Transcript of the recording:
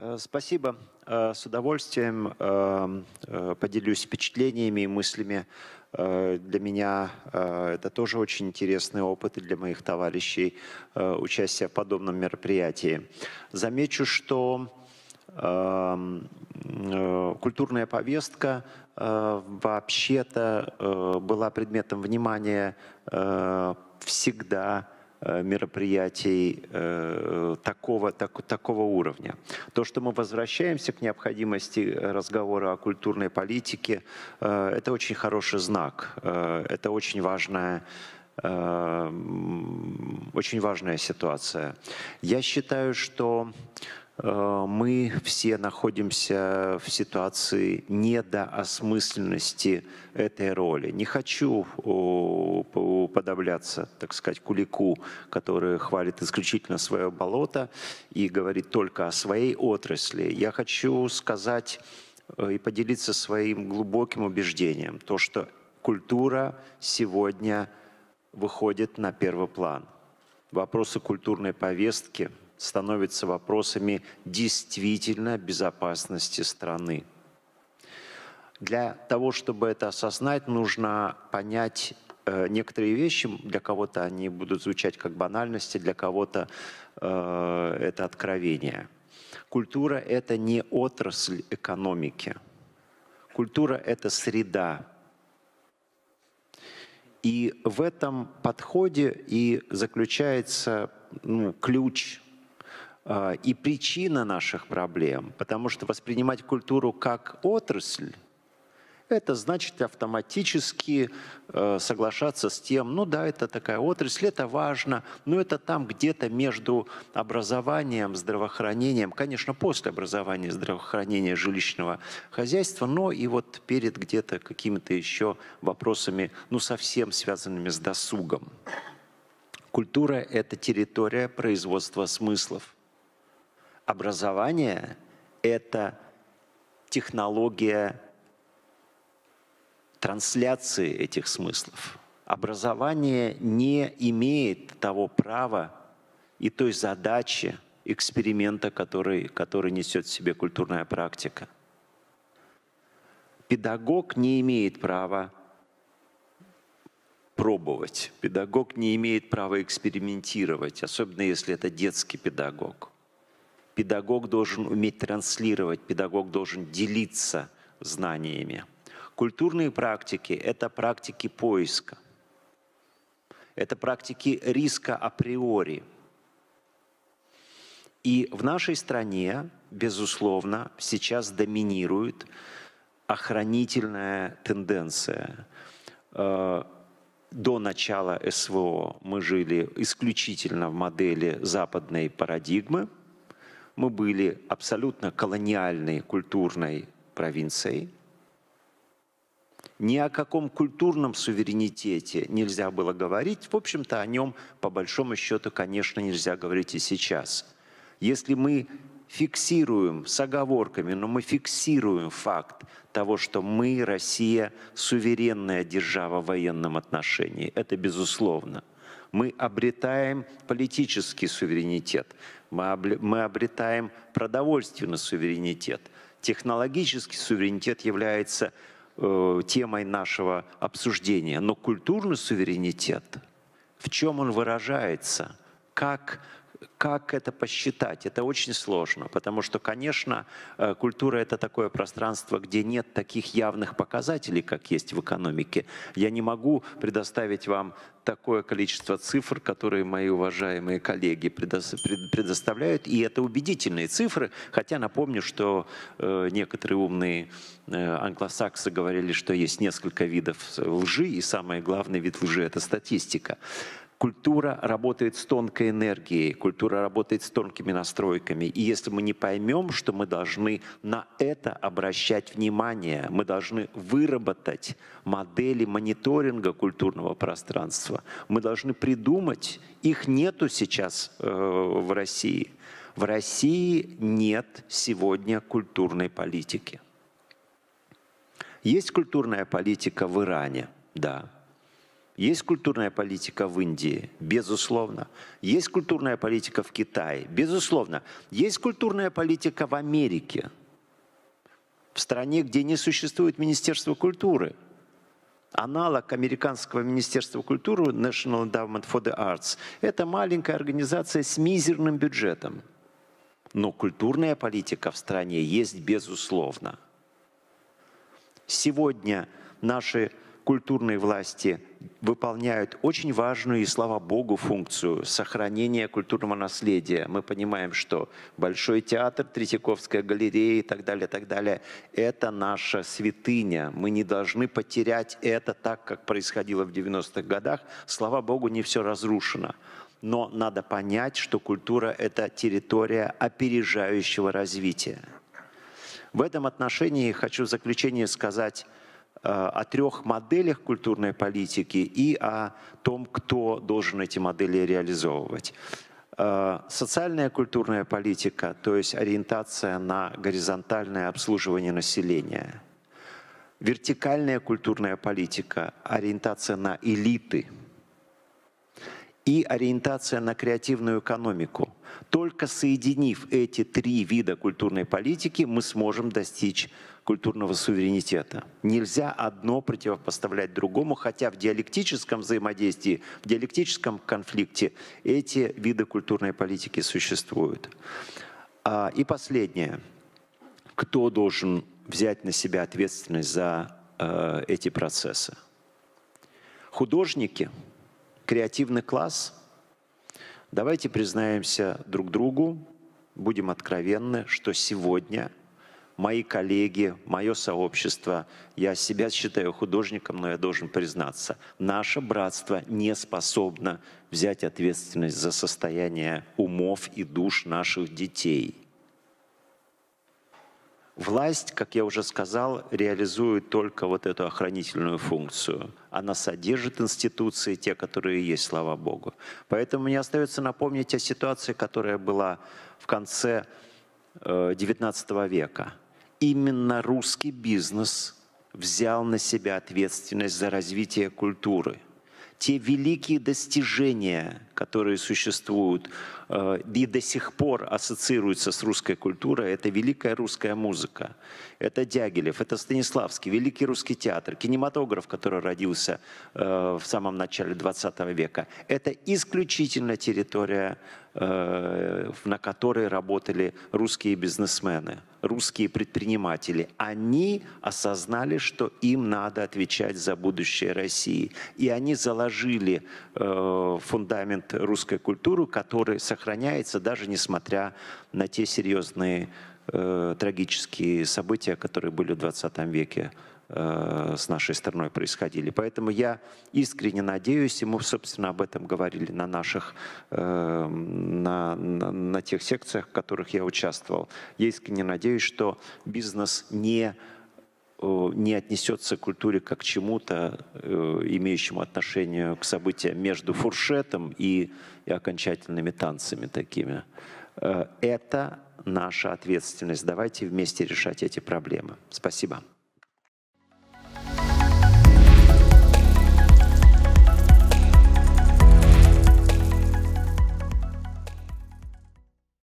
Э, спасибо. Э, с удовольствием эм, э, поделюсь впечатлениями и мыслями. Для меня это тоже очень интересный опыт и для моих товарищей участие в подобном мероприятии. Замечу, что эм, культурная повестка вообще-то была предметом внимания всегда Э, мероприятий э, такого, так, такого уровня. То, что мы возвращаемся к необходимости разговора о культурной политике, э, это очень хороший знак, э, это очень важная э, очень важная ситуация. Я считаю, что Э, мы все находимся в ситуации недоосмысленности этой роли. Не хочу подавляться, так сказать, кулику, который хвалит исключительно свое болото и говорит только о своей отрасли. Я хочу сказать э, и поделиться своим глубоким убеждением, то, что культура сегодня выходит на первый план. Вопросы культурной повестки – становятся вопросами действительно безопасности страны. Для того, чтобы это осознать, нужно понять э, некоторые вещи, для кого-то они будут звучать как банальности, для кого-то э, это откровение. Культура – это не отрасль экономики. Культура – это среда. И в этом подходе и заключается ну, ключ – а, и причина наших проблем, потому что воспринимать культуру как отрасль это значит автоматически э, соглашаться с тем, ну да, это такая отрасль, это важно, но это там где-то между образованием, здравоохранением, конечно, после образования, здравоохранения, жилищного хозяйства, но и вот перед где-то какими-то еще вопросами, ну совсем связанными с досугом. Культура – это территория производства смыслов – образование – это технология трансляции этих смыслов. Образование не имеет того права и той задачи эксперимента, который, который несет в себе культурная практика. Педагог не имеет права пробовать. Педагог не имеет права экспериментировать, особенно если это детский педагог. Педагог должен уметь транслировать, педагог должен делиться знаниями. Культурные практики – это практики поиска. Это практики риска априори. И в нашей стране, безусловно, сейчас доминирует охранительная тенденция. Э, до начала СВО мы жили исключительно в модели западной парадигмы – мы были абсолютно колониальной культурной провинцией. Ни о каком культурном суверенитете нельзя было говорить. В общем-то, о нем, по большому счету, конечно, нельзя говорить и сейчас. Если мы фиксируем с оговорками, но мы фиксируем факт того, что мы, Россия, суверенная держава в военном отношении. Это безусловно. Мы обретаем политический суверенитет, мы обретаем продовольственный суверенитет. Технологический суверенитет является э, темой нашего обсуждения, но культурный суверенитет, в чем он выражается, как как это посчитать? Это очень сложно, потому что, конечно, э, культура – это такое пространство, где нет таких явных показателей, как есть в экономике. Я не могу предоставить вам такое количество цифр, которые мои уважаемые коллеги предоставляют, и это убедительные цифры, хотя напомню, что э, некоторые умные э, англосаксы говорили, что есть несколько видов лжи, и самый главный вид лжи – это статистика. Культура работает с тонкой энергией, культура работает с тонкими настройками. И если мы не поймем, что мы должны на это обращать внимание, мы должны выработать модели мониторинга культурного пространства, мы должны придумать, их нету сейчас э, в России. В России нет сегодня культурной политики. Есть культурная политика в Иране, да, есть культурная политика в Индии? Безусловно. Есть культурная политика в Китае? Безусловно. Есть культурная политика в Америке? В стране, где не существует Министерства культуры. Аналог американского Министерства культуры National Endowment for the Arts – это маленькая организация с мизерным бюджетом. Но культурная политика в стране есть безусловно. Сегодня наши культурные власти выполняют очень важную и, слава богу, функцию сохранения культурного наследия. Мы понимаем, что Большой театр, Третьяковская галерея и так далее, так далее – это наша святыня. Мы не должны потерять это так, как происходило в 90-х годах. Слава богу, не все разрушено. Но надо понять, что культура – это территория опережающего развития. В этом отношении хочу в заключение сказать – Э, о трех моделях культурной политики и о том, кто должен эти модели реализовывать. Э, социальная культурная политика, то есть ориентация на горизонтальное обслуживание населения. Вертикальная культурная политика, ориентация на элиты – и ориентация на креативную экономику. Только соединив эти три вида культурной политики, мы сможем достичь культурного суверенитета. Нельзя одно противопоставлять другому, хотя в диалектическом взаимодействии, в диалектическом конфликте эти виды культурной политики существуют. А, и последнее. Кто должен взять на себя ответственность за э, эти процессы? Художники – креативный класс. Давайте признаемся друг другу, будем откровенны, что сегодня мои коллеги, мое сообщество, я себя считаю художником, но я должен признаться, наше братство не способно взять ответственность за состояние умов и душ наших детей – Власть, как я уже сказал, реализует только вот эту охранительную функцию. Она содержит институции, те, которые есть, слава Богу. Поэтому мне остается напомнить о ситуации, которая была в конце XIX э, века. Именно русский бизнес взял на себя ответственность за развитие культуры. Те великие достижения которые существуют э, и до сих пор ассоциируются с русской культурой, это великая русская музыка, это Дягилев, это Станиславский, великий русский театр, кинематограф, который родился э, в самом начале 20 века. Это исключительно территория, э, на которой работали русские бизнесмены русские предприниматели. Они осознали, что им надо отвечать за будущее России. И они заложили э, фундамент русской культуры, который сохраняется даже несмотря на те серьезные э, трагические события, которые были в 20 веке Э, с нашей страной происходили. Поэтому я искренне надеюсь, и мы, собственно, об этом говорили на наших, э, на, на, на тех секциях, в которых я участвовал. Я искренне надеюсь, что бизнес не э, не отнесется к культуре как к чему-то, имеющему отношение к событиям между фуршетом и, и окончательными танцами такими. Это наша ответственность. Давайте вместе решать эти проблемы. Спасибо.